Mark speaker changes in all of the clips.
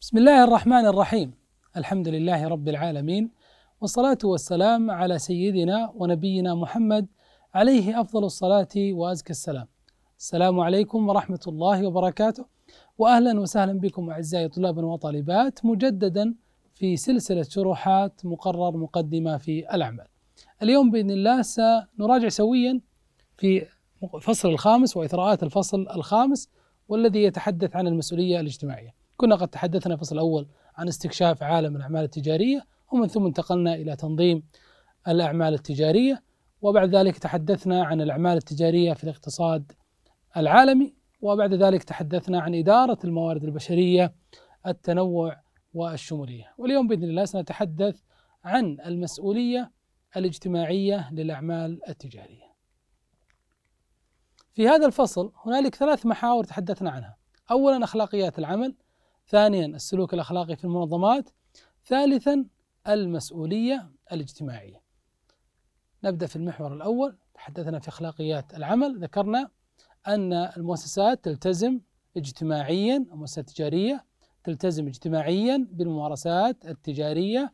Speaker 1: بسم الله الرحمن الرحيم الحمد لله رب العالمين والصلاة والسلام على سيدنا ونبينا محمد عليه أفضل الصلاة وأزكى السلام السلام عليكم ورحمة الله وبركاته وأهلا وسهلا بكم أعزائي طلاب وطالبات مجددا في سلسلة شروحات مقرر مقدمة في الأعمال اليوم بإذن الله سنراجع سويا في الفصل الخامس وإثراءات الفصل الخامس والذي يتحدث عن المسؤولية الاجتماعية كنا قد تحدثنا في الفصل الأول عن استكشاف عالم الأعمال التجارية ومن ثم انتقلنا إلى تنظيم الأعمال التجارية وبعد ذلك تحدثنا عن الأعمال التجارية في الاقتصاد العالمي وبعد ذلك تحدثنا عن إدارة الموارد البشرية التنوع والشمولية واليوم بإذن الله سنتحدث عن المسؤولية الاجتماعية للأعمال التجارية في هذا الفصل هنالك ثلاث محاور تحدثنا عنها أولا أخلاقيات العمل ثانيا السلوك الاخلاقي في المنظمات ثالثا المسؤوليه الاجتماعيه نبدا في المحور الاول تحدثنا في اخلاقيات العمل ذكرنا ان المؤسسات تلتزم اجتماعيا المؤسسات التجاريه تلتزم اجتماعيا بالممارسات التجاريه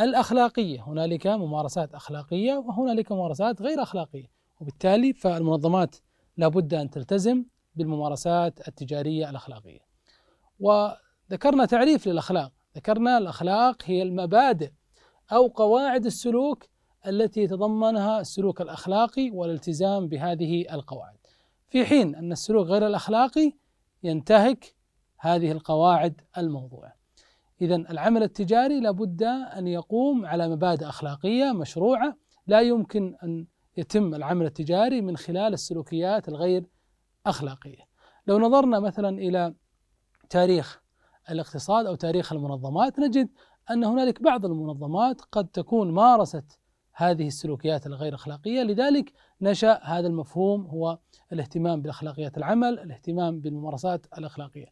Speaker 1: الاخلاقيه هنالك ممارسات اخلاقيه وهنالك ممارسات غير اخلاقيه وبالتالي فالمنظمات لابد ان تلتزم بالممارسات التجاريه الاخلاقيه وذكرنا تعريف للاخلاق ذكرنا الاخلاق هي المبادئ او قواعد السلوك التي تضمنها السلوك الاخلاقي والالتزام بهذه القواعد في حين ان السلوك غير الاخلاقي ينتهك هذه القواعد الموضوعه اذا العمل التجاري لابد ان يقوم على مبادئ اخلاقيه مشروعه لا يمكن ان يتم العمل التجاري من خلال السلوكيات الغير اخلاقيه لو نظرنا مثلا الى تاريخ الاقتصاد أو تاريخ المنظمات نجد أن هنالك بعض المنظمات قد تكون مارست هذه السلوكيات الغير أخلاقية لذلك نشأ هذا المفهوم هو الاهتمام باخلاقيات العمل الاهتمام بالممارسات الأخلاقية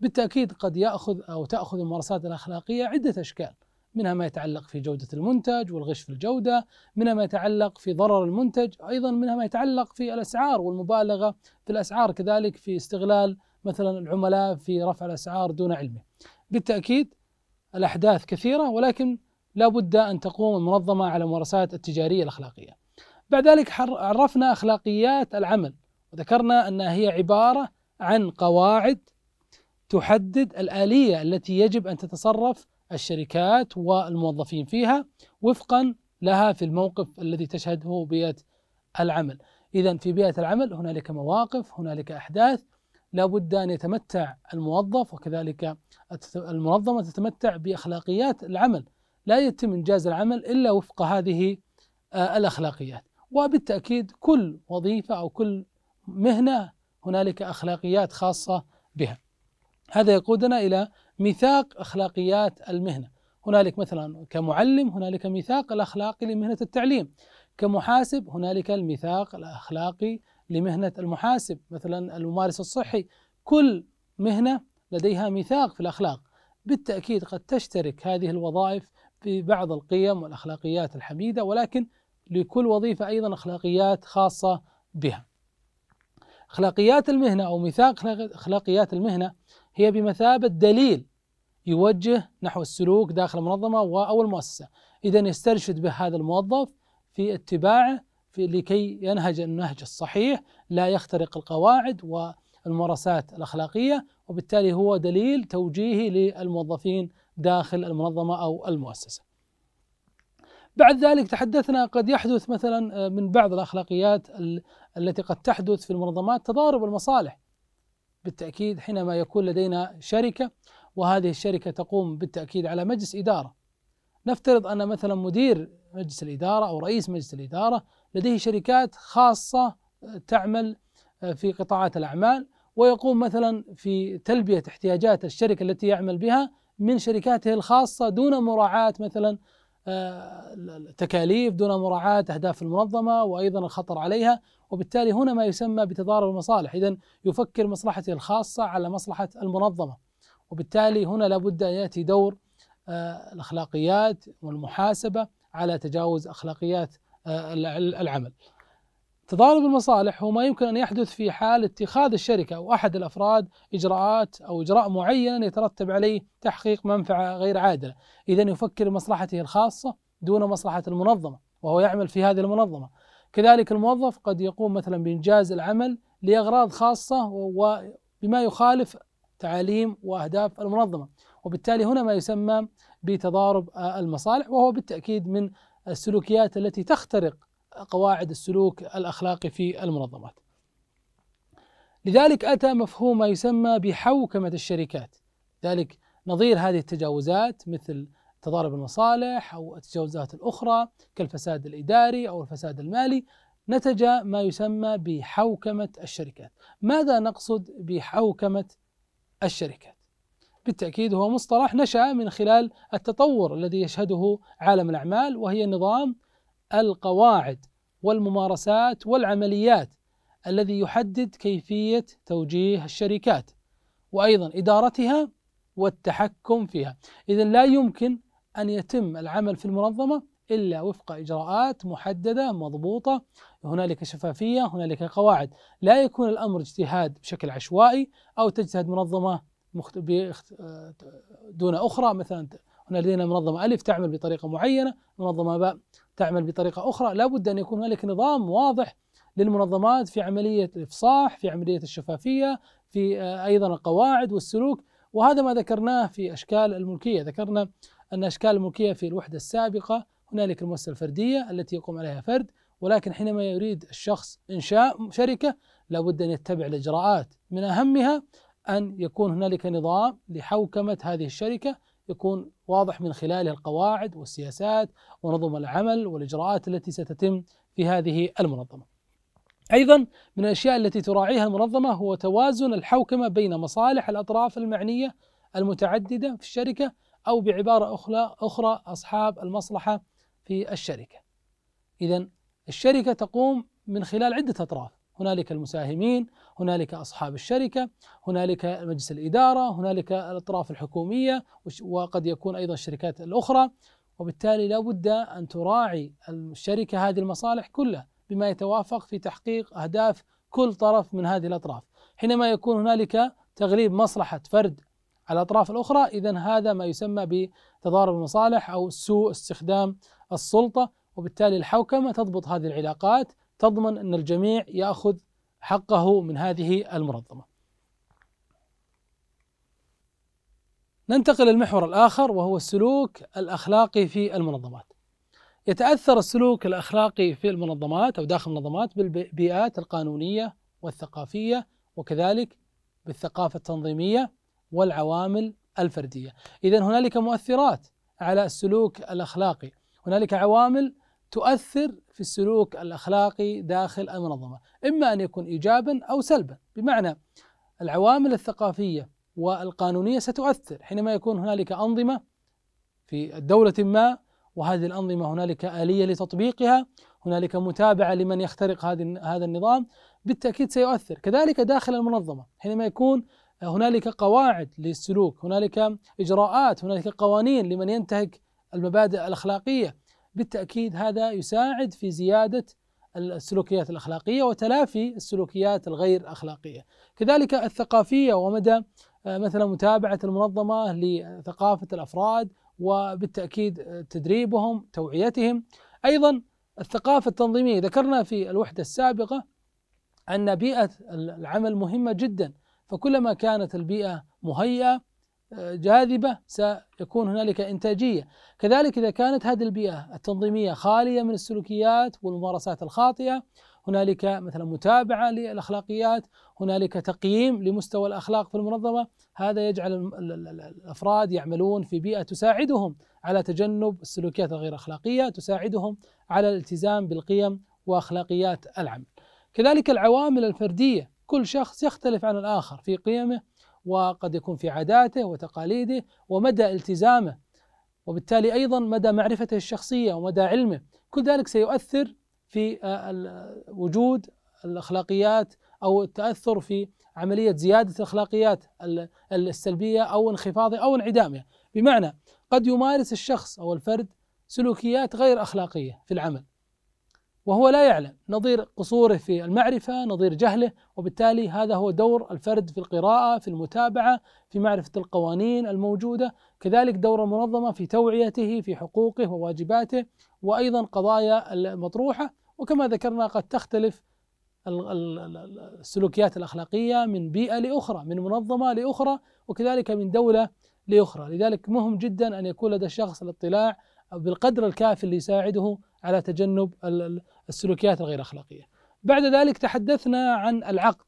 Speaker 1: بالتأكيد قد يأخذ أو تأخذ الممارسات الأخلاقية عدة أشكال منها ما يتعلق في جودة المنتج والغش في الجودة منها ما يتعلق في ضرر المنتج أيضا منها ما يتعلق في الأسعار والمبالغة في الأسعار كذلك في استغلال مثلا العملاء في رفع الأسعار دون علمه بالتأكيد الأحداث كثيرة ولكن لا بد أن تقوم المنظمة على ممارسات التجارية الأخلاقية بعد ذلك عرفنا أخلاقيات العمل وذكرنا أنها هي عبارة عن قواعد تحدد الآلية التي يجب أن تتصرف الشركات والموظفين فيها وفقا لها في الموقف الذي تشهده بيئة العمل إذا في بيئة العمل هنالك مواقف هنالك أحداث لابد أن يتمتع الموظف وكذلك المنظمة تتمتع بأخلاقيات العمل لا يتم إنجاز العمل إلا وفق هذه آه، الأخلاقيات وبالتأكيد كل وظيفة أو كل مهنة هنالك أخلاقيات خاصة بها هذا يقودنا إلى ميثاق أخلاقيات المهنة هنالك مثلا كمعلم هنالك ميثاق الأخلاقي لمهنة التعليم كمحاسب هنالك الميثاق الأخلاقي لمهنة المحاسب مثلا الممارس الصحي كل مهنة لديها ميثاق في الأخلاق بالتأكيد قد تشترك هذه الوظائف في بعض القيم والأخلاقيات الحميدة ولكن لكل وظيفة أيضا أخلاقيات خاصة بها أخلاقيات المهنة أو ميثاق أخلاقيات المهنة هي بمثابة دليل يوجه نحو السلوك داخل المنظمة أو المؤسسة إذا يسترشد به هذا الموظف في اتباعه في لكي ينهج النهج الصحيح لا يخترق القواعد والممارسات الأخلاقية وبالتالي هو دليل توجيهي للموظفين داخل المنظمة أو المؤسسة بعد ذلك تحدثنا قد يحدث مثلا آه، من بعض الأخلاقيات التي قد تحدث في المنظمات تضارب المصالح بالتأكيد حينما يكون لدينا شركة وهذه الشركة تقوم بالتأكيد على مجلس إدارة نفترض أن مثلا مدير مجلس الإدارة أو رئيس مجلس الإدارة لديه شركات خاصة آه، تعمل آه، في قطاعات الأعمال ويقوم مثلا في تلبية احتياجات الشركة التي يعمل بها من شركاته الخاصة دون مراعاة مثلا آه، تكاليف دون مراعاة أهداف المنظمة وأيضا الخطر عليها وبالتالي هنا ما يسمى بتضارب المصالح إذا يفكر مصلحته الخاصة على مصلحة المنظمة وبالتالي هنا لابد أن يأتي دور الأخلاقيات والمحاسبة على تجاوز أخلاقيات العمل تضارب المصالح هو ما يمكن أن يحدث في حال اتخاذ الشركة أو أحد الأفراد إجراءات أو إجراء معين يترتب عليه تحقيق منفعة غير عادلة إذا يفكر مصلحته الخاصة دون مصلحة المنظمة وهو يعمل في هذه المنظمة كذلك الموظف قد يقوم مثلا بإنجاز العمل لأغراض خاصة وبما يخالف تعاليم وأهداف المنظمة وبالتالي هنا ما يسمى بتضارب المصالح وهو بالتأكيد من السلوكيات التي تخترق قواعد السلوك الاخلاقي في المنظمات. لذلك اتى مفهوم ما يسمى بحوكمه الشركات. ذلك نظير هذه التجاوزات مثل تضارب المصالح او التجاوزات الاخرى كالفساد الاداري او الفساد المالي نتج ما يسمى بحوكمه الشركات. ماذا نقصد بحوكمه الشركات؟ بالتأكيد هو مصطلح نشأ من خلال التطور الذي يشهده عالم الأعمال وهي نظام القواعد والممارسات والعمليات الذي يحدد كيفية توجيه الشركات وأيضا إدارتها والتحكم فيها إذا لا يمكن أن يتم العمل في المنظمة إلا وفق إجراءات محددة مضبوطة هنالك شفافية هنالك قواعد لا يكون الأمر اجتهاد بشكل عشوائي أو تجتهد منظمة آه، دون أخرى مثلا هنا لدينا منظمة ألف تعمل بطريقة معينة منظمة باء تعمل بطريقة أخرى لا بد أن يكون هنالك نظام واضح للمنظمات في عملية الإفصاح في عملية الشفافية في آه، أيضا القواعد والسلوك وهذا ما ذكرناه في أشكال الملكية ذكرنا أن أشكال الملكية في الوحدة السابقة هنالك المؤسسة الفردية التي يقوم عليها فرد ولكن حينما يريد الشخص إنشاء شركة لابد أن يتبع الإجراءات من أهمها أن يكون هنالك نظام لحوكمة هذه الشركة يكون واضح من خلاله القواعد والسياسات ونظم العمل والإجراءات التي ستتم في هذه المنظمة أيضا من الأشياء التي تراعيها المنظمة هو توازن الحوكمة بين مصالح الأطراف المعنية المتعددة في الشركة أو بعبارة أخرى أخرى أصحاب المصلحة في الشركة إذا الشركة تقوم من خلال عدة أطراف هنالك المساهمين هنالك أصحاب الشركة هنالك مجلس الإدارة هنالك الأطراف الحكومية وقد يكون أيضا الشركات الأخرى وبالتالي لا بد أن تراعي الشركة هذه المصالح كلها بما يتوافق في تحقيق أهداف كل طرف من هذه الأطراف حينما يكون هنالك تغليب مصلحة فرد على الأطراف الأخرى إذا هذا ما يسمى بتضارب المصالح أو سوء استخدام السلطة وبالتالي الحوكمة تضبط هذه العلاقات تضمن أن الجميع يأخذ حقه من هذه المنظمة ننتقل للمحور الآخر وهو السلوك الأخلاقي في المنظمات يتأثر السلوك الأخلاقي في المنظمات أو داخل المنظمات بالبيئات القانونية والثقافية وكذلك بالثقافة التنظيمية والعوامل الفردية إذا هنالك مؤثرات على السلوك الأخلاقي هنالك عوامل تؤثر في السلوك الاخلاقي داخل المنظمه، اما ان يكون ايجابا او سلبا، بمعنى العوامل الثقافيه والقانونيه ستؤثر حينما يكون هنالك انظمه في دوله ما وهذه الانظمه هنالك اليه لتطبيقها، هنالك متابعه لمن يخترق هذا النظام، بالتاكيد سيؤثر، كذلك داخل المنظمه حينما يكون هنالك قواعد للسلوك، هنالك اجراءات، هنالك قوانين لمن ينتهك المبادئ الاخلاقيه، بالتأكيد هذا يساعد في زيادة السلوكيات الأخلاقية وتلافي السلوكيات الغير أخلاقية كذلك الثقافية ومدى آه، مثلا متابعة المنظمة لثقافة الأفراد وبالتأكيد آه، تدريبهم توعيتهم أيضا الثقافة التنظيمية ذكرنا في الوحدة السابقة أن بيئة العمل مهمة جدا فكلما كانت البيئة مهيئة جاذبة سيكون هنالك إنتاجية كذلك إذا كانت هذه البيئة التنظيمية خالية من السلوكيات والممارسات الخاطئة هنالك مثلا متابعة للأخلاقيات هنالك تقييم لمستوى الأخلاق في المنظمة هذا يجعل الأفراد يعملون في بيئة تساعدهم على تجنب السلوكيات الغير أخلاقية تساعدهم على الالتزام بالقيم وأخلاقيات العمل كذلك العوامل الفردية كل شخص يختلف عن الآخر في قيمه وقد يكون في عاداته وتقاليده ومدى التزامه وبالتالي ايضا مدى معرفته الشخصيه ومدى علمه كل ذلك سيؤثر في آه، وجود الاخلاقيات او التاثر في عمليه زياده الاخلاقيات السلبيه او انخفاضها او انعدامها بمعنى قد يمارس الشخص او الفرد سلوكيات غير اخلاقيه في العمل وهو لا يعلم نظير قصوره في المعرفة نظير جهله وبالتالي هذا هو دور الفرد في القراءة في المتابعة في معرفة القوانين الموجودة كذلك دور المنظمة في توعيته في حقوقه وواجباته وأيضا قضايا المطروحة وكما ذكرنا قد تختلف السلوكيات الأخلاقية من بيئة لأخرى من منظمة لأخرى وكذلك من دولة لأخرى لذلك مهم جدا أن يكون لدى الشخص الاطلاع بالقدر الكافي اللي يساعده على تجنب السلوكيات الغير اخلاقيه. بعد ذلك تحدثنا عن العقد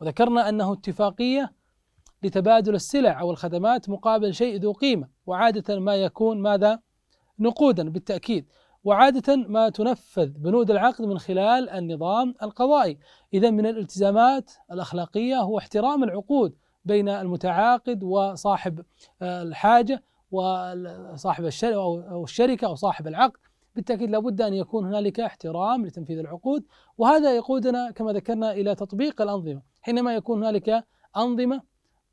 Speaker 1: وذكرنا انه اتفاقيه لتبادل السلع او الخدمات مقابل شيء ذو قيمه وعاده ما يكون ماذا؟ نقودا بالتاكيد وعادة ما تنفذ بنود العقد من خلال النظام القضائي، إذا من الالتزامات الأخلاقية هو احترام العقود بين المتعاقد وصاحب آه، الحاجة وصاحب الشركة أو الشركة أو صاحب العقد بالتأكيد لابد أن يكون هنالك احترام لتنفيذ العقود وهذا يقودنا كما ذكرنا إلى تطبيق الأنظمة حينما يكون هنالك أنظمة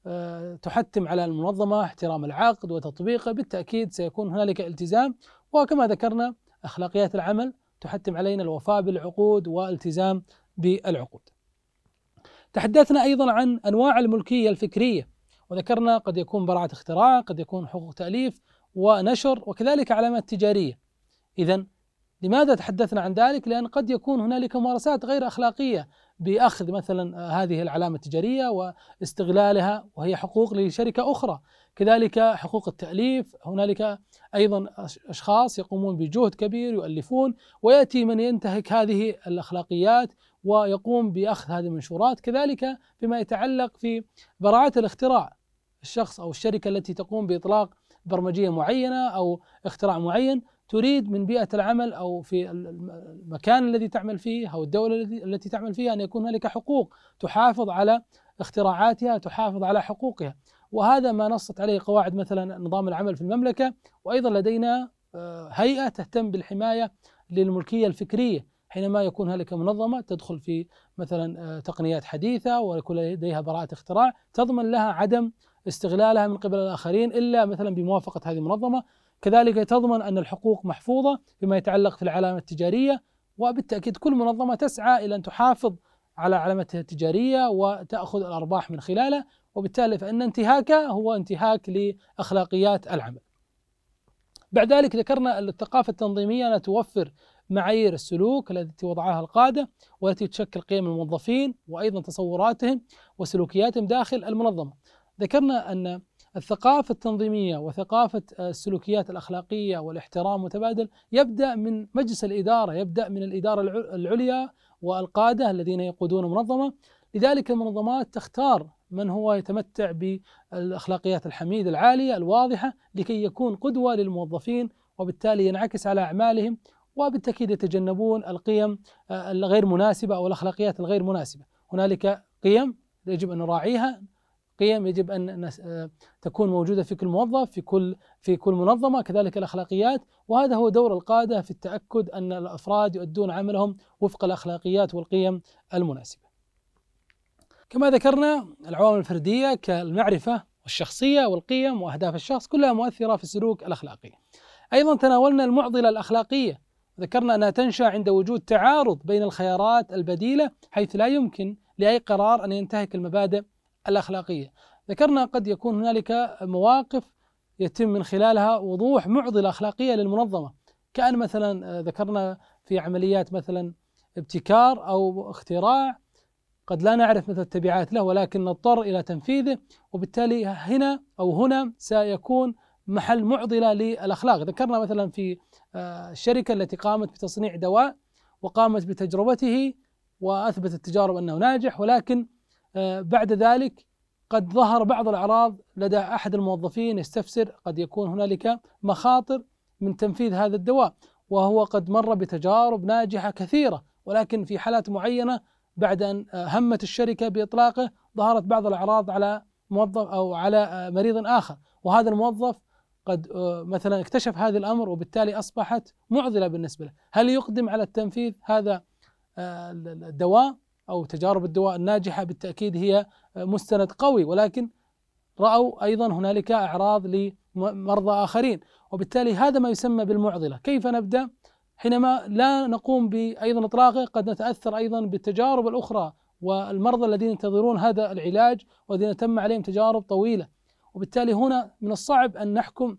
Speaker 1: آه، تحتم على المنظمة احترام العقد وتطبيقه بالتأكيد سيكون هنالك التزام وكما ذكرنا أخلاقيات العمل تحتم علينا الوفاء بالعقود والالتزام بالعقود تحدثنا أيضا عن أنواع الملكية الفكرية وذكرنا قد يكون براعة اختراع قد يكون حقوق تأليف ونشر وكذلك علامات تجارية إذا لماذا تحدثنا عن ذلك؟ لأن قد يكون هنالك ممارسات غير أخلاقية بأخذ مثلا آه، هذه العلامة التجارية واستغلالها وهي حقوق لشركة أخرى كذلك حقوق التأليف هنالك أيضا أشخاص يقومون بجهد كبير يؤلفون ويأتي من ينتهك هذه الأخلاقيات ويقوم بأخذ هذه المنشورات كذلك فيما يتعلق في براعة الاختراع الشخص أو الشركة التي تقوم بإطلاق برمجية معينة أو اختراع معين تريد من بيئة العمل أو في المكان الذي تعمل فيه أو الدولة التي تعمل فيها أن يكون هنالك حقوق تحافظ على اختراعاتها تحافظ على حقوقها وهذا ما نصت عليه قواعد مثلا نظام العمل في المملكة وأيضا لدينا آه، هيئة تهتم بالحماية للملكية الفكرية حينما يكون هنالك منظمه تدخل في مثلا آه، تقنيات حديثه ويكون لديها براءه اختراع تضمن لها عدم استغلالها من قبل الاخرين الا مثلا بموافقه هذه المنظمه كذلك تضمن ان الحقوق محفوظه فيما يتعلق في العلامه التجاريه وبالتاكيد كل منظمه تسعى الى ان تحافظ على علامتها التجاريه وتاخذ الارباح من خلاله وبالتالي فان انتهاكها هو انتهاك لاخلاقيات العمل. بعد ذلك ذكرنا الثقافه التنظيميه انها توفر معايير السلوك التي وضعها القادة والتي تشكل قيم الموظفين وأيضا تصوراتهم وسلوكياتهم داخل المنظمة ذكرنا أن الثقافة التنظيمية وثقافة السلوكيات الأخلاقية والاحترام المتبادل يبدأ من مجلس الإدارة يبدأ من الإدارة العليا والقادة الذين يقودون المنظمة لذلك المنظمات تختار من هو يتمتع بالأخلاقيات الحميدة العالية الواضحة لكي يكون قدوة للموظفين وبالتالي ينعكس على أعمالهم وبالتأكيد يتجنبون القيم آه، الغير مناسبة أو الأخلاقيات الغير مناسبة هنالك قيم يجب أن نراعيها قيم يجب أن آه، تكون موجودة في كل موظف في كل في كل منظمة كذلك الأخلاقيات وهذا هو دور القادة في التأكد أن الأفراد يؤدون عملهم وفق الأخلاقيات والقيم المناسبة كما ذكرنا العوامل الفردية كالمعرفة والشخصية والقيم وأهداف الشخص كلها مؤثرة في السلوك الأخلاقي أيضا تناولنا المعضلة الأخلاقية ذكرنا أنها تنشأ عند وجود تعارض بين الخيارات البديلة حيث لا يمكن لأي قرار أن ينتهك المبادئ الأخلاقية ذكرنا قد يكون هنالك مواقف يتم من خلالها وضوح معضلة أخلاقية للمنظمة كأن مثلا آه، ذكرنا في عمليات مثلا ابتكار أو اختراع قد لا نعرف مثل التبعات له ولكن نضطر إلى تنفيذه وبالتالي هنا أو هنا سيكون محل معضله للاخلاق ذكرنا مثلا في آه، الشركه التي قامت بتصنيع دواء وقامت بتجربته واثبت التجارب انه ناجح ولكن آه، بعد ذلك قد ظهر بعض الاعراض لدى احد الموظفين يستفسر قد يكون هنالك مخاطر من تنفيذ هذا الدواء وهو قد مر بتجارب ناجحه كثيره ولكن في حالات معينه بعد ان آه، همت الشركه باطلاقه ظهرت بعض الاعراض على موظف او على مريض اخر وهذا الموظف قد آه، مثلا اكتشف هذا الامر وبالتالي اصبحت معضله بالنسبه له، هل يقدم على التنفيذ هذا آه، الدواء او تجارب الدواء الناجحه بالتاكيد هي آه، مستند قوي ولكن راوا ايضا هنالك اعراض لمرضى اخرين، وبالتالي هذا ما يسمى بالمعضله، كيف نبدا؟ حينما لا نقوم بايضا اطلاقه قد نتاثر ايضا بالتجارب الاخرى والمرضى الذين ينتظرون هذا العلاج والذين تم عليهم تجارب طويله وبالتالي هنا من الصعب أن نحكم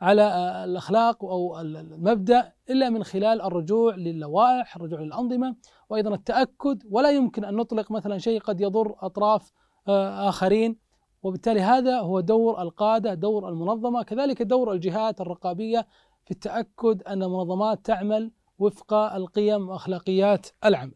Speaker 1: على الأخلاق أو المبدأ إلا من خلال الرجوع للوائح الرجوع للأنظمة وأيضا التأكد ولا يمكن أن نطلق مثلا شيء قد يضر أطراف آه، آخرين وبالتالي هذا هو دور القادة دور المنظمة كذلك دور الجهات الرقابية في التأكد أن المنظمات تعمل وفق القيم وأخلاقيات العمل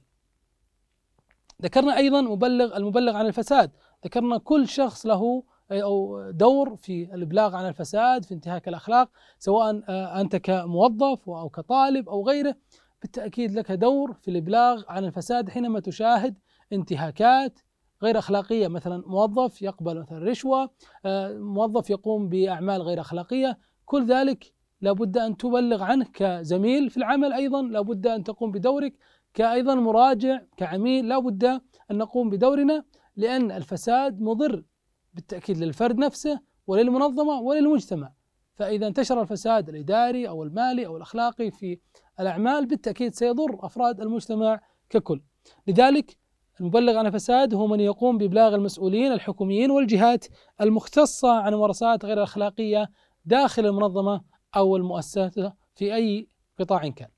Speaker 1: ذكرنا أيضا مبلغ المبلغ عن الفساد ذكرنا كل شخص له او دور في الابلاغ عن الفساد في انتهاك الاخلاق سواء آه، انت كموظف او كطالب او غيره بالتاكيد لك دور في الابلاغ عن الفساد حينما تشاهد انتهاكات غير اخلاقيه مثلا موظف يقبل مثلا رشوه آه، موظف يقوم باعمال غير اخلاقيه كل ذلك لابد ان تبلغ عنه كزميل في العمل ايضا لابد ان تقوم بدورك كايضا مراجع كعميل لابد ان نقوم بدورنا لان الفساد مضر بالتأكيد للفرد نفسه وللمنظمة وللمجتمع فإذا انتشر الفساد الإداري أو المالي أو الأخلاقي في الأعمال بالتأكيد سيضر أفراد المجتمع ككل لذلك المبلغ عن الفساد هو من يقوم بإبلاغ المسؤولين الحكوميين والجهات المختصة عن ممارسات غير أخلاقية داخل المنظمة أو المؤسسة في أي قطاع كان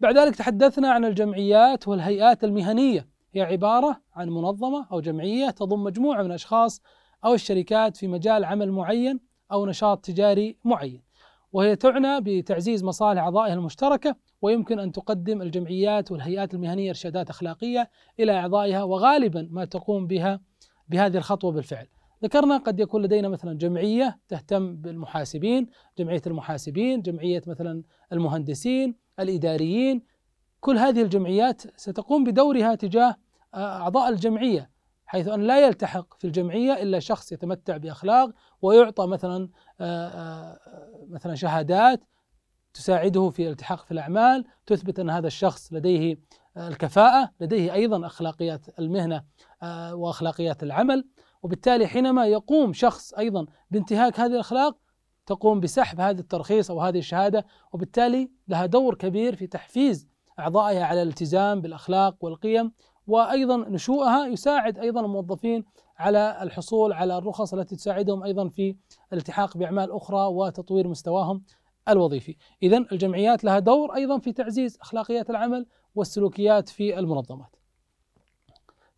Speaker 1: بعد ذلك تحدثنا عن الجمعيات والهيئات المهنيه هي عبارة عن منظمة أو جمعية تضم مجموعة من الأشخاص أو الشركات في مجال عمل معين أو نشاط تجاري معين وهي تعنى بتعزيز مصالح أعضائها المشتركة ويمكن أن تقدم الجمعيات والهيئات المهنية إرشادات أخلاقية إلى أعضائها وغالبا ما تقوم بها بهذه الخطوة بالفعل ذكرنا قد يكون لدينا مثلا جمعية تهتم بالمحاسبين جمعية المحاسبين جمعية مثلا المهندسين الإداريين كل هذه الجمعيات ستقوم بدورها تجاه أعضاء الجمعية حيث أن لا يلتحق في الجمعية إلا شخص يتمتع بأخلاق ويعطى مثلا آه، آه، مثلا شهادات تساعده في الالتحاق في الأعمال تثبت أن هذا الشخص لديه آه، الكفاءة لديه أيضا أخلاقيات المهنة وأخلاقيات العمل وبالتالي حينما يقوم شخص أيضا بانتهاك هذه الأخلاق تقوم بسحب هذا الترخيص أو هذه الشهادة وبالتالي لها دور كبير في تحفيز أعضائها على الالتزام بالأخلاق والقيم وايضا نشوئها يساعد ايضا الموظفين على الحصول على الرخص التي تساعدهم ايضا في الالتحاق باعمال اخرى وتطوير مستواهم الوظيفي. اذا الجمعيات لها دور ايضا في تعزيز اخلاقيات العمل والسلوكيات في المنظمات.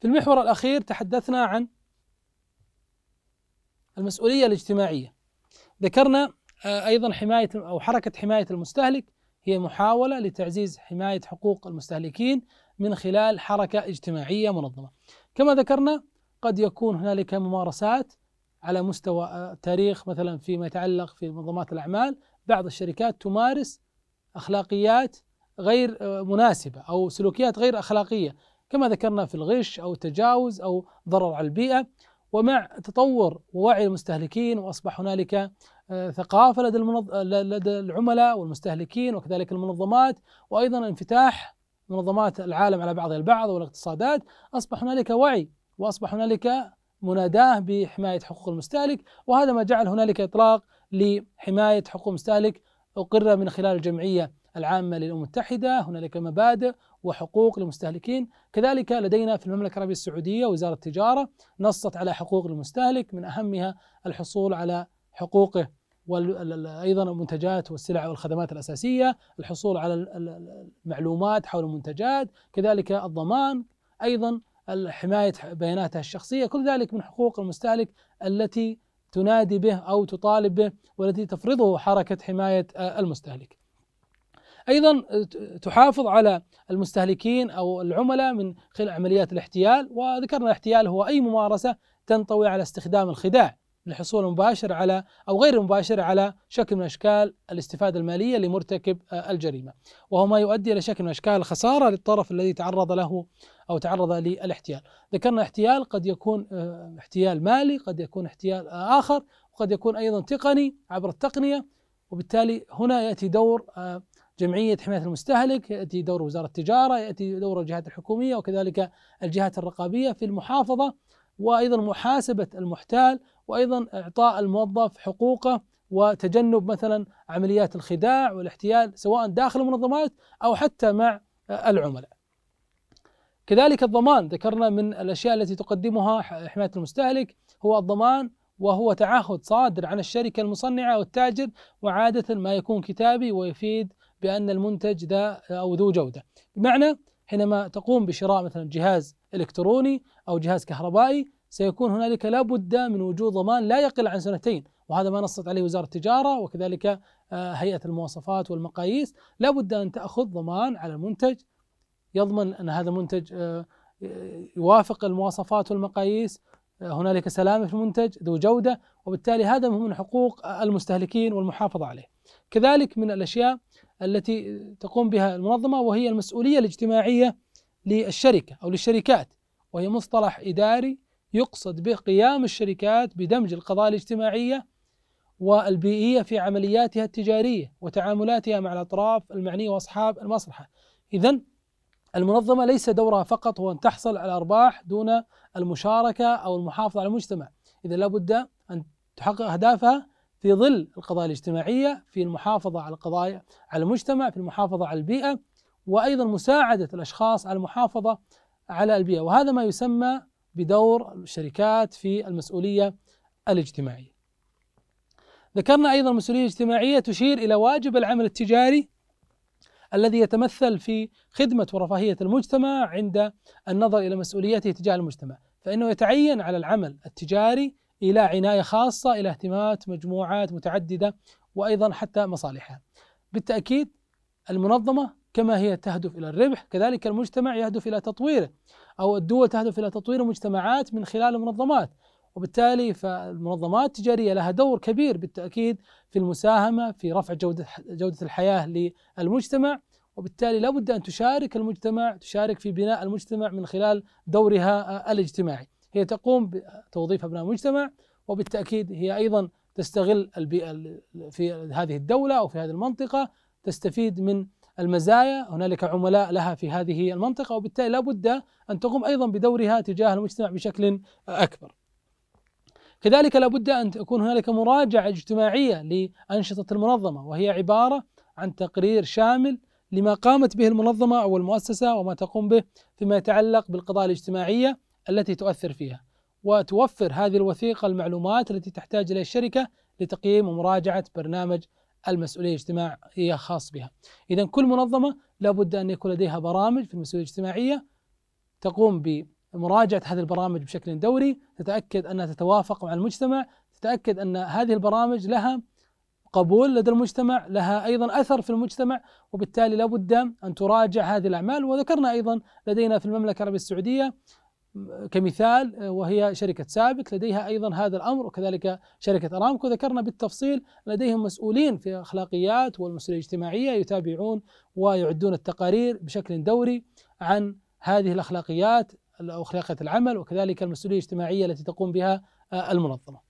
Speaker 1: في المحور الاخير تحدثنا عن المسؤوليه الاجتماعيه. ذكرنا آه، ايضا حمايه او حركه حمايه المستهلك هي محاوله لتعزيز حمايه حقوق المستهلكين من خلال حركة اجتماعية منظمة كما ذكرنا قد يكون هنالك ممارسات على مستوى التاريخ آه، مثلا فيما يتعلق في منظمات الأعمال بعض الشركات تمارس أخلاقيات غير آه، مناسبة أو سلوكيات غير أخلاقية كما ذكرنا في الغش أو التجاوز أو ضرر على البيئة ومع تطور ووعي المستهلكين واصبح هنالك آه، ثقافه لدى لدى العملاء والمستهلكين وكذلك المنظمات وايضا انفتاح منظمات العالم على بعضها البعض والاقتصادات أصبح هنالك وعي وأصبح هنالك مناداة بحماية حقوق المستهلك وهذا ما جعل هنالك إطلاق لحماية حقوق المستهلك أقر من خلال الجمعية العامة للأمم المتحدة هنالك مبادئ وحقوق للمستهلكين كذلك لدينا في المملكة العربية السعودية وزارة التجارة نصت على حقوق المستهلك من أهمها الحصول على حقوقه وايضا المنتجات والسلع والخدمات الاساسيه، الحصول على المعلومات حول المنتجات، كذلك الضمان، ايضا حمايه بياناته الشخصيه، كل ذلك من حقوق المستهلك التي تنادي به او تطالب به والتي تفرضه حركه حمايه المستهلك. ايضا تحافظ على المستهلكين او العملاء من خلال عمليات الاحتيال، وذكرنا الاحتيال هو اي ممارسه تنطوي على استخدام الخداع للحصول المباشر على أو غير المباشر على شكل من أشكال الاستفادة المالية لمرتكب آه، الجريمة وهو ما يؤدي إلى شكل من أشكال الخسارة للطرف الذي تعرض له أو تعرض للاحتيال ذكرنا احتيال قد يكون آه، احتيال مالي قد يكون احتيال آه، آخر وقد يكون أيضا تقني عبر التقنية وبالتالي هنا يأتي دور جمعية حماية المستهلك يأتي دور وزارة التجارة يأتي دور الجهات الحكومية وكذلك الجهات الرقابية في المحافظة وأيضا محاسبة المحتال وايضا اعطاء الموظف حقوقه وتجنب مثلا عمليات الخداع والاحتيال سواء داخل المنظمات او حتى مع العملاء. كذلك الضمان ذكرنا من الاشياء التي تقدمها حمايه المستهلك هو الضمان وهو تعهد صادر عن الشركه المصنعه والتاجر وعاده ما يكون كتابي ويفيد بان المنتج ذا او ذو جوده، بمعنى حينما تقوم بشراء مثلا جهاز الكتروني او جهاز كهربائي سيكون هنالك لابد من وجود ضمان لا يقل عن سنتين وهذا ما نصت عليه وزارة التجارة وكذلك آه، هيئة المواصفات والمقاييس لابد أن تأخذ ضمان على المنتج يضمن أن هذا المنتج آه، يوافق المواصفات والمقاييس آه، هنالك سلامة في المنتج ذو جودة وبالتالي هذا من حقوق المستهلكين والمحافظة عليه كذلك من الأشياء التي تقوم بها المنظمة وهي المسؤولية الاجتماعية للشركة أو للشركات وهي مصطلح إداري يقصد به قيام الشركات بدمج القضايا الاجتماعية والبيئية في عملياتها التجارية وتعاملاتها مع الأطراف المعنية وأصحاب المصلحة إذا المنظمة ليس دورها فقط هو أن تحصل على أرباح دون المشاركة أو المحافظة على المجتمع إذا لابد أن تحقق أهدافها في ظل القضايا الاجتماعية في المحافظة على القضايا على المجتمع في المحافظة على البيئة وأيضا مساعدة الأشخاص على المحافظة على البيئة وهذا ما يسمى بدور الشركات في المسؤوليه الاجتماعيه. ذكرنا ايضا المسؤوليه الاجتماعيه تشير الى واجب العمل التجاري الذي يتمثل في خدمه ورفاهيه المجتمع عند النظر الى مسؤوليته تجاه المجتمع، فانه يتعين على العمل التجاري الى عنايه خاصه الى اهتمامات مجموعات متعدده وايضا حتى مصالحها. بالتاكيد المنظمه كما هي تهدف الى الربح كذلك المجتمع يهدف الى تطويره أو الدول تهدف إلى تطوير المجتمعات من خلال المنظمات وبالتالي فالمنظمات التجارية لها دور كبير بالتأكيد في المساهمة في رفع جودة, جودة الحياة للمجتمع وبالتالي لابد أن تشارك المجتمع تشارك في بناء المجتمع من خلال دورها الاجتماعي هي تقوم بتوظيف أبناء المجتمع وبالتأكيد هي أيضا تستغل البيئة في هذه الدولة أو في هذه المنطقة تستفيد من المزايا هنالك عملاء لها في هذه المنطقة وبالتالي لابد أن تقوم أيضا بدورها تجاه المجتمع بشكل أكبر كذلك لابد أن تكون هنالك مراجعة اجتماعية لأنشطة المنظمة وهي عبارة عن تقرير شامل لما قامت به المنظمة أو المؤسسة وما تقوم به فيما يتعلق بالقضايا الاجتماعية التي تؤثر فيها وتوفر هذه الوثيقة المعلومات التي تحتاج إليها الشركة لتقييم ومراجعة برنامج المسؤوليه الاجتماعية خاص بها اذا كل منظمه لابد ان يكون لديها برامج في المسؤوليه الاجتماعيه تقوم بمراجعه هذه البرامج بشكل دوري تتاكد انها تتوافق مع المجتمع تتاكد ان هذه البرامج لها قبول لدى المجتمع لها ايضا اثر في المجتمع وبالتالي لابد ان تراجع هذه الاعمال وذكرنا ايضا لدينا في المملكه العربيه السعوديه كمثال آه، وهي شركة سابك لديها أيضا هذا الأمر وكذلك شركة أرامكو ذكرنا بالتفصيل لديهم مسؤولين في أخلاقيات والمسؤولية الاجتماعية يتابعون ويعدون التقارير بشكل دوري عن هذه الأخلاقيات أو أخلاقيات العمل وكذلك المسؤولية الاجتماعية التي تقوم بها آه، المنظمة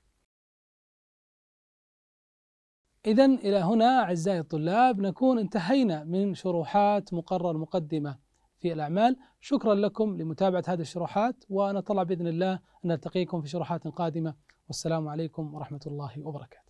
Speaker 1: إذا إلى هنا أعزائي الطلاب نكون انتهينا من شروحات مقرر مقدمة في الأعمال شكرا لكم لمتابعة هذه الشروحات ونطلع بإذن الله أن نلتقيكم في شروحات قادمة والسلام عليكم ورحمة الله وبركاته